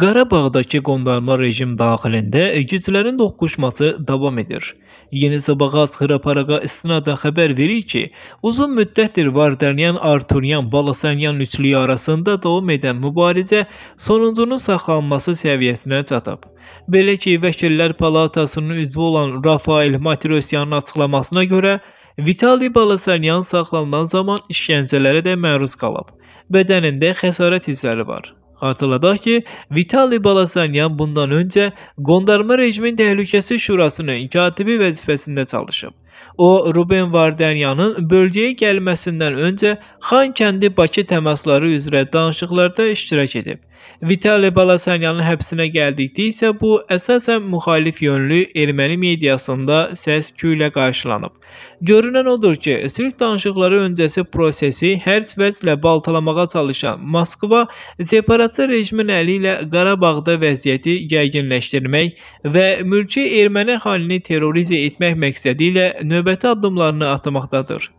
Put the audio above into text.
Qarabağdakı qondarma rejim daxilində güclərin toqquşması davam edir. Yeni Sabahaz xıraparaqa istinadən xəbər verir ki, uzun müddətdir Vardəryan, Arturyan, Balasanyan üçlüyü arasında davam edən mübarizə sonuncunun saxlanması səviyyəsinə çatıb. Belə ki, Vəkillər Palatasının üzvü olan Rafael Matirosyanın açıqlamasına görə, Vitali Balasanyan saxlanılan zaman işgəncələrə də məruz qalıb. Bədənində xəsarət izləri var. Xatırladaq ki, Vitali Balasanyan bundan öncə Qondarma rejimin təhlükəsi şurasının katibi vəzifəsində çalışıb. O, Ruben Vardyanyanın bölgəyə gəlməsindən öncə Xankəndi-Bakı təmasları üzrə danışıqlarda iştirak edib. Vitali Balasanyanın həbsinə gəldikdə isə bu əsasən müxalif yönlü erməni mediasında səs-küylə qarşılanıb. Görünən odur ki, sülh danışıqları öncəsi prosesi hər vəclə baltalamağa çalışan Moskva separatçı rejimin əli ilə Qarabağda vəziyyəti gərginləşdirmək və mülki erməni əhalini terrorizə etmək məqsədi ilə növbəti addımlarını atmaqdadır.